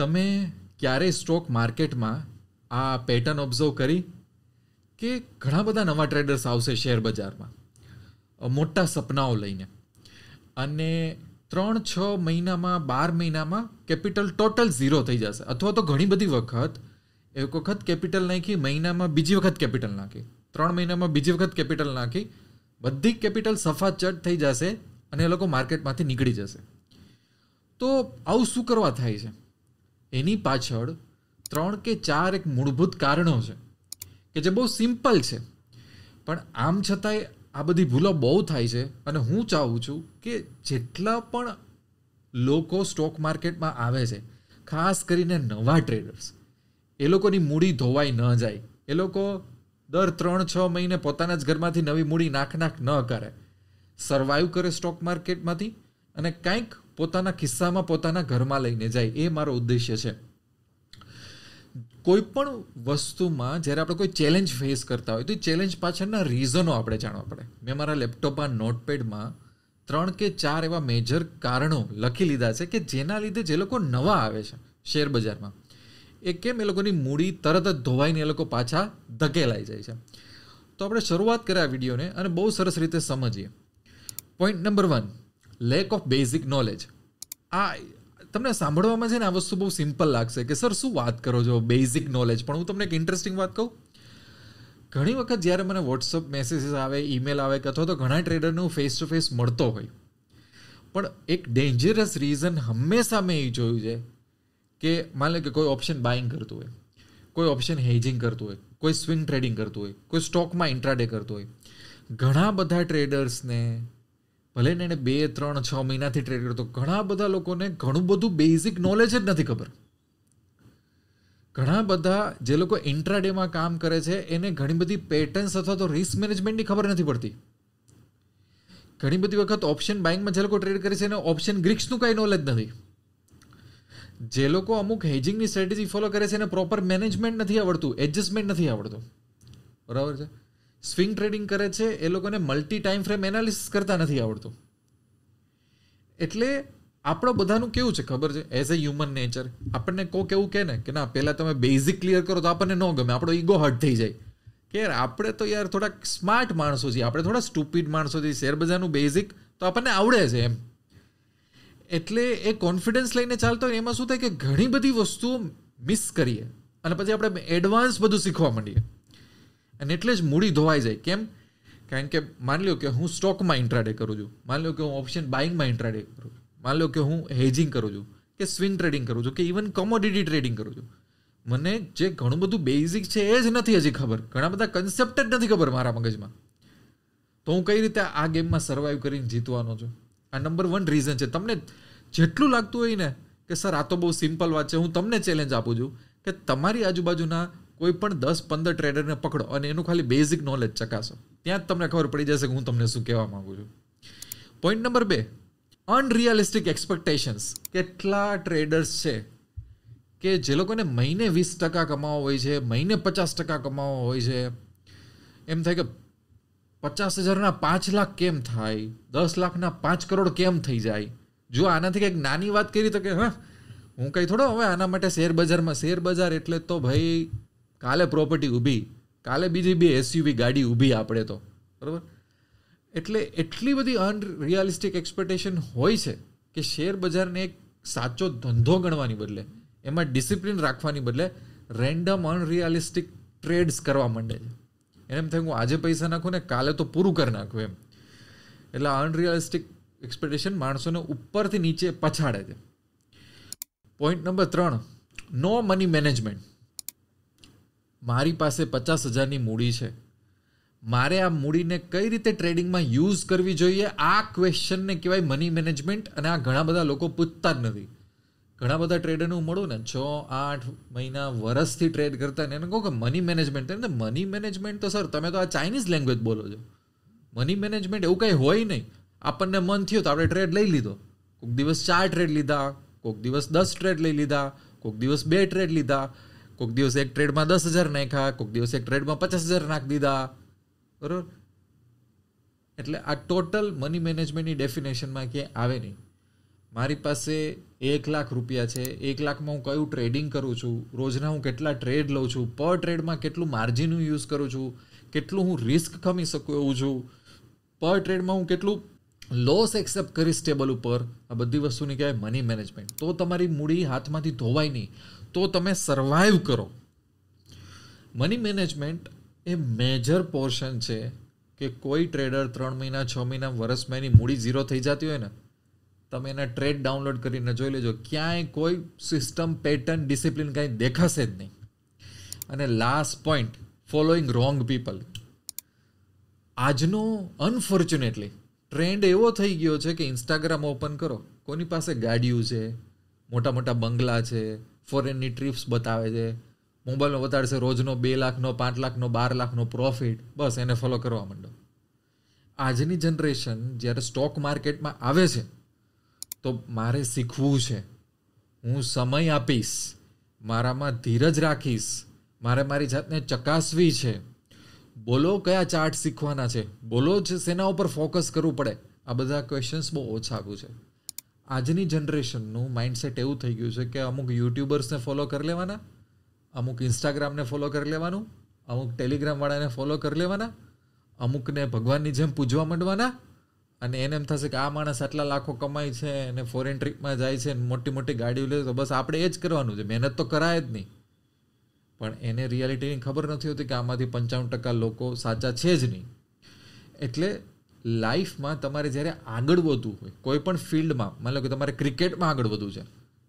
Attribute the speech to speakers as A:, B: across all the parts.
A: તમે ક્યારે સ્ટોક માર્કેટમાં આ પેટર્ન ઓબ્ઝર્વ કરી કે ઘણા બધા નવા ટ્રેડર્સ આવશે શેર બજારમાં મોટા સપનાઓ લઈને અને ત્રણ છ મહિનામાં બાર મહિનામાં કેપિટલ ટોટલ ઝીરો થઈ જશે અથવા તો ઘણી બધી વખત એક વખત કેપિટલ નાખી મહિનામાં બીજી વખત કેપિટલ નાખી ત્રણ મહિનામાં બીજી વખત કેપિટલ નાખી બધી કેપિટલ સફાચટ થઈ જશે અને એ લોકો માર્કેટમાંથી નીકળી જશે તો આવું શું કરવા થાય છે એની પાછળ ત્રણ કે ચાર એક મૂળભૂત કારણો છે કે જે બહુ સિમ્પલ છે પણ આમ છતાંય આ બધી ભૂલો બહુ થાય છે અને હું ચાહું છું કે જેટલા પણ લોકો સ્ટોક માર્કેટમાં આવે છે ખાસ કરીને નવા ટ્રેડર્સ એ લોકોની મૂડી ધોવાઈ ન જાય એ લોકો દર ત્રણ છ મહિને પોતાના જ ઘરમાંથી નવી મૂડી નાખ નાખ ન કરે સર્વાઈવ કરે સ્ટોક માર્કેટમાંથી અને કાંઈક પોતાના ખિસ્સામાં પોતાના ઘરમાં લઈને જાય એ મારો ઉદ્દેશ્ય છે કોઈ પણ વસ્તુમાં જ્યારે આપણે કોઈ ચેલેન્જ ફેસ કરતા હોય તો એ ચેલેન્જ પાછળના રીઝનો આપણે જાણવા પડે મેં મારા લેપટોપમાં નોટપેડમાં ત્રણ કે ચાર એવા મેજર કારણો લખી લીધા છે કે જેના લીધે જે લોકો નવા આવે છે શેર બજારમાં એ કેમ એ લોકોની મૂડી તરત જ ધોવાઈને એ લોકો પાછા ધકેલાઈ જાય છે તો આપણે શરૂઆત કર્યા વિડીયોને અને બહુ સરસ રીતે સમજીએ point number one lack of basic knowledge આ તમને સાંભળવામાં છે ને આ વસ્તુ બહુ સિમ્પલ લાગશે કે સર શું વાત કરો છો બેઝિક નોલેજ પણ હું તમને એક ઇન્ટરેસ્ટિંગ વાત કહું ઘણી વખત જ્યારે મને વોટ્સઅપ મેસેજીસ આવે ઈમેલ આવે કે અથવા તો ઘણા ટ્રેડરને હું ફેસ ટુ ફેસ મળતો હોય પણ એક ડેન્જરસ રીઝન હંમેશા મેં એ જોયું છે કે માની લો કે કોઈ ઓપ્શન બાઇંગ કરતું હોય કોઈ ઓપ્શન હેજિંગ કરતું હોય કોઈ સ્વિંગ ટ્રેડિંગ કરતું હોય કોઈ સ્ટોકમાં ઇન્ટ્રાડે કરતું હોય ઘણા બધા ટ્રેડર્સને ભલે ને એને બે ત્રણ છ મહિનાથી ટ્રેડ કરતો તો ઘણા બધા લોકોને ઘણું બધું બેઝિક નોલેજ જ નથી ખબર ઘણા બધા જે લોકો ઇન્ટ્રાડેમાં કામ કરે છે એને ઘણી બધી પેટર્ન્સ અથવા તો રિસ્ક મેનેજમેન્ટની ખબર નથી પડતી ઘણી બધી વખત ઓપ્શન બાઇંગમાં જે લોકો ટ્રેડ કરે છે એને ઓપ્શન ગ્રીક્સનું કાંઈ નોલેજ નથી જે લોકો અમુક હેજિંગની સ્ટ્રેટેજી ફોલો કરે છે એને પ્રોપર મેનેજમેન્ટ નથી આવડતું એડજસ્ટમેન્ટ નથી આવડતું બરાબર છે સ્વિંગ ટ્રેડિંગ કરે છે એ લોકોને મલ્ટી ટાઈમ ફ્રેમ એનાલિસિસ કરતા નથી આવડતું એટલે આપણો બધાનું કેવું છે ખબર છે એઝ અ હ્યુમન નેચર આપણને કોક એવું કહે ને કે ના પહેલાં તમે બેઝિક ક્લિયર કરો તો આપણને ન ગમે આપણો ઈગો હર્ટ થઈ જાય કે યાર આપણે તો યાર થોડાક સ્માર્ટ માણસો છીએ આપણે થોડા સ્ટુપિડ માણસો છીએ શેરબજારનું બેઝિક તો આપણને આવડે છે એમ એટલે એ કોન્ફિડન્સ લઈને ચાલતો હોય એમાં શું થાય કે ઘણી બધી વસ્તુઓ મિસ કરીએ અને પછી આપણે એડવાન્સ બધું શીખવા માંડીએ અને એટલે જ મૂડી ધોવાઈ જાય કેમ કારણ કે માની લો કે હું સ્ટોકમાં ઇન્ટ્રાડે કરું છું માની લો કે હું ઓપ્શન બાઇંગમાં ઇન્ટ્રાડે કરું છું માની લો કે હું હેજિંગ કરું છું કે સ્વિંગ ટ્રેડિંગ કરું છું કે ઇવન કોમોડિટી ટ્રેડિંગ કરું છું મને જે ઘણું બધું બેઝિક છે એ જ નથી હજી ખબર ઘણા બધા કન્સેપ્ટ જ નથી ખબર મારા મગજમાં તો હું કઈ રીતે આ ગેમમાં સર્વાઈવ કરીને જીતવાનો છું આ નંબર વન રીઝન છે તમને જેટલું લાગતું હોય ને કે સર આ તો બહુ સિમ્પલ વાત છે હું તમને ચેલેન્જ આપું છું કે તમારી આજુબાજુના કોઈ પણ દસ પંદર ટ્રેડરને પકડો અને એનું ખાલી બેઝિક નોલેજ ચકાસો ત્યાં જ તમને ખબર પડી જશે કે હું તમને શું કહેવા માગું છું પોઈન્ટ નંબર બે અનરિયાલિસ્ટિક એક્સપેક્ટેશન્સ કેટલા ટ્રેડર્સ છે કે જે લોકોને મહિને વીસ ટકા કમાવો હોય છે મહિને પચાસ ટકા કમાવો હોય છે એમ થાય કે પચાસ હજારના પાંચ લાખ કેમ થાય દસ લાખના પાંચ કરોડ કેમ થઈ જાય જો આનાથી કંઈક નાની વાત કરી તો કે હા હું કંઈ થોડો હવે આના માટે શેર બજારમાં શેર બજાર એટલે તો ભાઈ કાલે પ્રોપર્ટી ઊભી કાલે બીજી બે એસયુવી ગાડી ઊભી આપણે તો બરાબર એટલે એટલી બધી અનરિયાલિસ્ટિક એક્સપેક્ટેશન હોય છે કે શેર બજારને એક સાચો ધંધો ગણવાની બદલે એમાં ડિસિપ્લિન રાખવાની બદલે રેન્ડમ અનરિયાલિસ્ટિક ટ્રેડ્સ કરવા માંડે છે એને એમ થયું હું આજે પૈસા નાખું ને કાલે તો પૂરું કરી નાખું એમ એટલે અનરિયાલિસ્ટિક એક્સપેક્ટેશન માણસોને ઉપરથી નીચે પછાડે છે પોઈન્ટ નંબર ત્રણ નો મની મેનેજમેન્ટ મારી પાસે પચાસ હજારની મૂડી છે મારે આ મૂડીને કઈ રીતે ટ્રેડિંગમાં યુઝ કરવી જોઈએ આ ક્વેશ્ચનને કહેવાય મની મેનેજમેન્ટ અને આ ઘણા બધા લોકો પૂછતા જ નથી ઘણા બધા ટ્રેડરને હું મળું ને છ આઠ મહિના વરસથી ટ્રેડ કરતા એને કહું કે મની મેનેજમેન્ટ એને મની મેનેજમેન્ટ તો સર તમે તો આ ચાઇનીઝ લેંગ્વેજ બોલો છો મની મેનેજમેન્ટ એવું કંઈ હોય નહીં આપણને મન થયું તો આપણે ટ્રેડ લઈ લીધો કોઈક દિવસ ચાર ટ્રેડ લીધા કોઈક દિવસ દસ ટ્રેડ લઈ લીધા કોઈક દિવસ બે ટ્રેડ લીધા કોઈક દિવસ એક ટ્રેડમાં દસ હજાર નાખ્યા કોઈક દિવસ એક ટ્રેડમાં પચાસ હજાર નાખી દીધા બરાબર એટલે આ ટોટલ મની મેનેજમેન્ટની ડેફિનેશનમાં ક્યાંય આવે નહીં મારી પાસે એક લાખ રૂપિયા છે એક લાખમાં હું કયું ટ્રેડિંગ કરું છું રોજના હું કેટલા ટ્રેડ લઉં છું પર ટ્રેડમાં કેટલું માર્જિન હું યુઝ કરું છું કેટલું હું રિસ્ક ખમી શકું એવું છું પર ટ્રેડમાં હું કેટલું લોસ એક્સેપ્ટ કરીશ ટેબલ ઉપર આ બધી વસ્તુની કહેવાય મની મેનેજમેન્ટ તો તમારી મૂડી હાથમાંથી ધોવાય નહીં તો તમે સર્વાઈવ કરો મની મેનેજમેન્ટ એ મેજર પોર્શન છે કે કોઈ ટ્રેડર ત્રણ મહિના છ મહિના વર્ષમાં એની મૂડી ઝીરો થઈ જતી હોય ને તમે એના ટ્રેડ ડાઉનલોડ કરીને જોઈ લેજો ક્યાંય કોઈ સિસ્ટમ પેટર્ન ડિસિપ્લિન કાંઈ દેખાશે જ નહીં અને last point following wrong people આજનો અનફોર્ચ્યુનેટલી ટ્રેન્ડ એવો થઈ ગયો છે કે ઇન્સ્ટાગ્રામ ઓપન કરો કોની પાસે ગાડીઓ છે મોટા મોટા બંગલા છે ફોરેનની ટ્રીપ્સ બતાવે છે મોબાઈલમાં બતાડશે રોજનો બે લાખનો પાંચ લાખનો બાર લાખનો પ્રોફિટ બસ એને ફોલો કરવા માંડો આજની જનરેશન જ્યારે સ્ટોક માર્કેટમાં આવે છે તો મારે શીખવું છે હું સમય આપીશ મારામાં ધીરજ રાખીશ મારે મારી જાતને ચકાસવી છે બોલો કયા ચાર્ટ શીખવાના છે બોલો જ શેના ઉપર ફોકસ કરવું પડે આ બધા ક્વેશ્ચન્સ બહુ ઓછા આવ્યું છે આજની જનરેશનનું માઇન્ડસેટ એવું થઈ ગયું છે કે અમુક યુટ્યુબર્સને ફોલો કરી લેવાના અમુક ઇન્સ્ટાગ્રામને ફોલો કરી લેવાનું અમુક ટેલિગ્રામવાળાને ફોલો કરી લેવાના અમુકને ભગવાનની જેમ પૂજવા માંડવાના અને એને એમ થશે કે આ માણસ આટલા લાખો કમાય છે અને ફોરેન ટ્રીપમાં જાય છે મોટી મોટી ગાડીઓ લે તો બસ આપણે એ જ કરવાનું છે મહેનત તો કરાય જ નહીં પણ એને રિયાલિટીની ખબર નથી હોતી કે આમાંથી પંચાવન ટકા લોકો સાચા છે જ નહીં એટલે લાઈફમાં તમારે જ્યારે આગળ વધવું હોય કોઈ પણ ફિલ્ડમાં માની કે તમારે ક્રિકેટમાં આગળ વધવું છે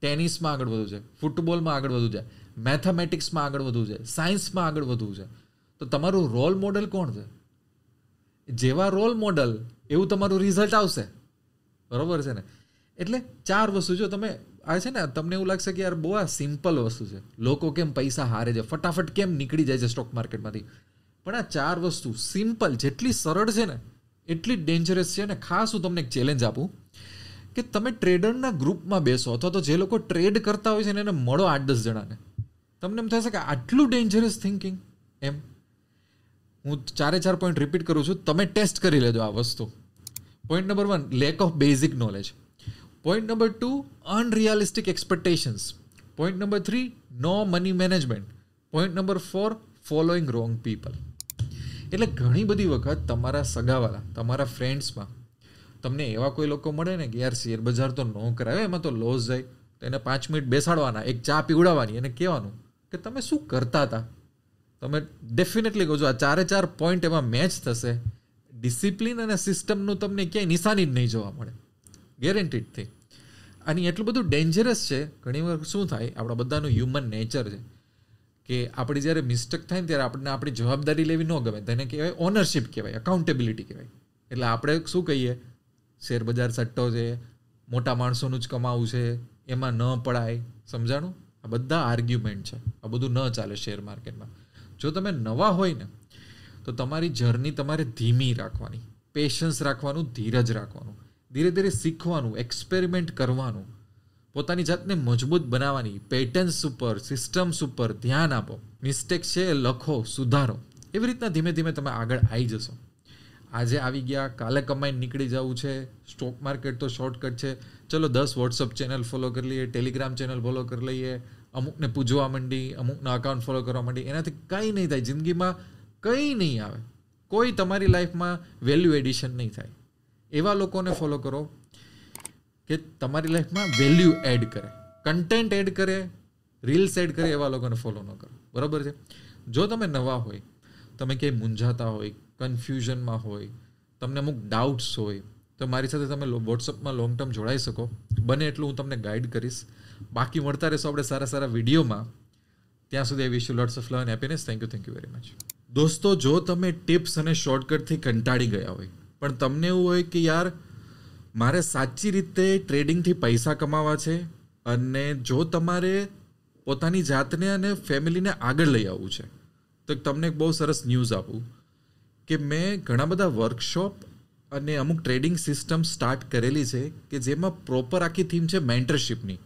A: ટેનિસમાં આગળ વધવું છે ફૂટબોલમાં આગળ વધવું છે મેથેમેટિક્સમાં આગળ વધવું છે સાયન્સમાં આગળ વધવું છે તો તમારું રોલ મોડલ કોણ છે જેવા રોલ મોડલ એવું તમારું રિઝલ્ટ આવશે બરોબર છે ને એટલે ચાર વસ્તુ જો તમે આ છે ને તમને એવું લાગશે કે યાર બહુ આ સિમ્પલ વસ્તુ છે લોકો કેમ પૈસા હારે છે ફટાફટ કેમ નીકળી જાય છે સ્ટોક માર્કેટમાંથી પણ આ ચાર વસ્તુ સિમ્પલ જેટલી સરળ છે ને એટલી જ ડેન્જરસ છે અને ખાસ હું તમને એક ચેલેન્જ આપું કે તમે ટ્રેડરના ગ્રુપમાં બેસો અથવા તો જે લોકો ટ્રેડ કરતા હોય છે એને મળો આઠ દસ જણાને તમને એમ થશે કે આટલું ડેન્જરસ થિંકિંગ એમ હું ચારે ચાર પોઈન્ટ રિપીટ કરું છું તમે ટેસ્ટ કરી લેજો આ વસ્તુ point number one lack of basic knowledge point number two unrealistic expectations point number three no money management point number four following wrong people એટલે ઘણી બધી વખત તમારા સગાવાલા તમારા ફ્રેન્ડ્સમાં તમને એવા કોઈ લોકો મળે ને કે યાર શેર બજાર તો ન કરાવે એમાં તો લોસ જાય એને પાંચ મિનિટ બેસાડવાના એક ચા પીવડાવવાની એને કહેવાનું કે તમે શું કરતા હતા તમે ડેફિનેટલી કહો છો આ ચારે ચાર પોઈન્ટ એમાં મેચ થશે ડિસિપ્લિન અને સિસ્ટમનું તમને ક્યાંય નિશાની જ નહીં જોવા મળે ગેરેન્ટીડથી અને એટલું બધું ડેન્જરસ છે ઘણી વાર શું થાય આપણા બધાનું હ્યુમન નેચર છે કે આપણે જ્યારે મિસ્ટેક થાય ને ત્યારે આપણને આપણી જવાબદારી લેવી ન ગમે તેને કહેવાય ઓનરશિપ કહેવાય એકાઉન્ટેબિલિટી કહેવાય એટલે આપણે શું કહીએ શેરબજાર સટ્ટો છે મોટા માણસોનું જ કમાવું છે એમાં ન પડાય સમજાણું આ બધા આર્ગ્યુમેન્ટ છે આ બધું ન ચાલે શેર માર્કેટમાં જો તમે નવા હોય ને તો તમારી જર્ની તમારે ધીમી રાખવાની પેશન્સ રાખવાનું ધીરજ રાખવાનું ધીરે ધીરે શીખવાનું એક્સપેરિમેન્ટ કરવાનું પોતાની જાતને મજબૂત બનાવવાની પેટર્ન્સ ઉપર સિસ્ટમ્સ ઉપર ધ્યાન આપો મિસ્ટેક છે લખો સુધારો એવી રીતના ધીમે ધીમે તમે આગળ આવી જશો આજે આવી ગયા કાલે કમાઈને નીકળી જવું છે સ્ટોક માર્કેટ તો શોર્ટકટ છે ચલો દસ વોટ્સઅપ ચેનલ ફોલો કરી લઈએ ટેલિગ્રામ ચેનલ ફોલો કરી લઈએ અમુકને પૂજવા માંડી અમુકના અકાઉન્ટ ફોલો કરવા માંડી એનાથી કંઈ નહીં થાય જિંદગીમાં કંઈ નહીં આવે કોઈ તમારી લાઈફમાં વેલ્યુ એડિશન નહીં થાય એવા લોકોને ફોલો કરો કે તમારી લાઈફમાં વેલ્યુ એડ કરે કન્ટેન્ટ એડ કરે રીલ્સ એડ કરે એવા લોકોને ફોલો ન કરો બરાબર છે જો તમે નવા હોય તમે ક્યાંય મૂંઝાતા હોય કન્ફ્યુઝનમાં હોય તમને અમુક ડાઉટ્સ હોય તો મારી સાથે તમે વોટ્સઅપમાં લોંગ ટર્મ જોડાઈ શકો બને એટલું હું તમને ગાઈડ કરીશ બાકી મળતા રહેશો આપણે સારા સારા વિડીયોમાં ત્યાં સુધી I wish you lots of love and happiness thank you thank you very much દોસ્તો જો તમે ટિપ્સ અને શોર્ટકટથી કંટાળી ગયા હોય પણ તમને એવું હોય કે યાર મારે સાચી રીતે ટ્રેડિંગથી પૈસા કમાવા છે અને જો તમારે પોતાની જાતને અને ફેમિલીને આગળ લઈ આવવું છે તો તમને એક બહુ સરસ ન્યૂઝ આપું કે મેં ઘણા બધા વર્કશોપ અને અમુક ટ્રેડિંગ સિસ્ટમ સ્ટાર્ટ કરેલી છે કે જેમાં પ્રોપર આખી થીમ છે મેન્ટરશીપની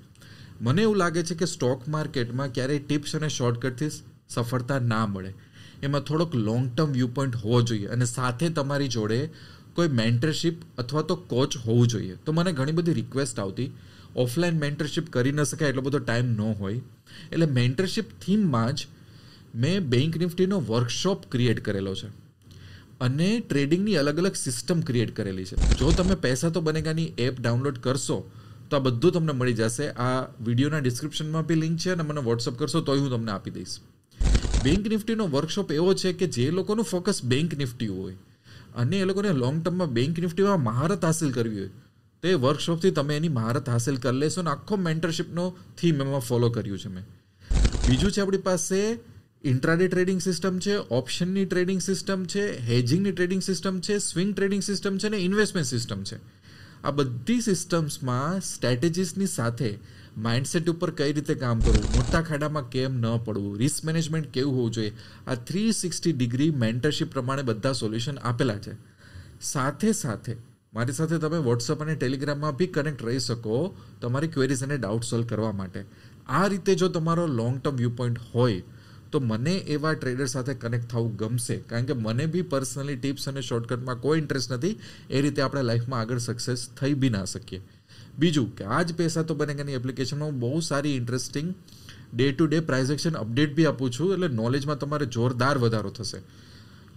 A: મને એવું લાગે છે કે સ્ટોક માર્કેટમાં ક્યારેય ટિપ્સ અને શોર્ટકટથી સફળતા ના મળે એમાં થોડોક લોંગ ટર્મ વ્યૂ પોઈન્ટ હોવો જોઈએ અને સાથે તમારી જોડે કોઈ મેન્ટરશીપ અથવા તો કોચ હોવું જોઈએ તો મને ઘણી બધી રિક્વેસ્ટ આવતી ઓફલાઈન મેન્ટરશીપ કરી ન શકાય એટલો બધો ટાઈમ ન હોય એટલે મેન્ટરશીપ થીમમાં જ મેં બેંક નિફ્ટીનો વર્કશોપ ક્રિએટ કરેલો છે અને ટ્રેડિંગની અલગ અલગ સિસ્ટમ ક્રિએટ કરેલી છે જો તમે પૈસા તો બનેગાની એપ ડાઉનલોડ કરશો તો આ બધું તમને મળી જશે આ વિડીયોના ડિસ્ક્રિપ્શનમાં બી લિંક છે અને મને વોટ્સઅપ કરશો તોય હું તમને આપી દઈશ બેંક નિફ્ટીનો વર્કશોપ એવો છે કે જે લોકોનું ફોકસ બેંક નિફ્ટી હોય અને એ લોકોને લોંગ ટર્મમાં બેંક નિફ્ટીમાં મહારત હાસિલ કરવી હોય તો એ વર્કશોપથી તમે એની મહારત હાસિલ કરી લેશો અને આખો મેન્ટરશીપનો થીમ એમાં ફોલો કર્યું છે મેં બીજું છે આપણી પાસે ઇન્ટ્રાડે ટ્રેડિંગ સિસ્ટમ છે ઓપ્શનની ટ્રેડિંગ સિસ્ટમ છે હેજિંગની ટ્રેડિંગ સિસ્ટમ છે સ્વિંગ ટ્રેડિંગ સિસ્ટમ છે અને ઇન્વેસ્ટમેન્ટ સિસ્ટમ છે આ બધી સિસ્ટમ્સમાં સ્ટ્રેટેજીસની સાથે માઇન્ડસેટ ઉપર કઈ રીતે કામ કરવું મોટા ખાડામાં કેમ ન પડવું રિસ્ક મેનેજમેન્ટ કેવું હોવું જોઈએ આ થ્રી સિક્સટી ડિગ્રી મેન્ટરશીપ પ્રમાણે બધા સોલ્યુશન આપેલા છે સાથે સાથે મારી સાથે તમે વોટ્સઅપ અને ટેલિગ્રામમાં બી કનેક્ટ રહી શકો તમારી ક્વેરીઝ અને ડાઉટ સોલ્વ કરવા માટે આ રીતે જો તમારો લોંગ ટર્મ વ્યૂ પોઈન્ટ હોય તો મને એવા ટ્રેડર સાથે કનેક્ટ થવું ગમશે કારણ કે મને બી પર્સનલી ટિપ્સ અને શોર્ટકટમાં કોઈ ઇન્ટરેસ્ટ નથી એ રીતે આપણે લાઈફમાં આગળ સક્સેસ થઈ બી ના શકીએ બીજું કે આ જ પૈસા તો બનેગાની એપ્લિકેશનમાં હું બહુ સારી interesting day to day price action update બી આપું છું એટલે નોલેજમાં તમારે જોરદાર વધારો થશે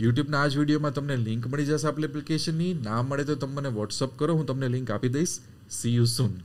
A: યુટ્યુબના આ જ વિડીયોમાં તમને લિંક મળી જશે આપણી એપ્લિકેશનની ના મળે તો તમે મને વોટ્સઅપ કરો હું તમને લિંક આપી દઈશ સી યુ સુન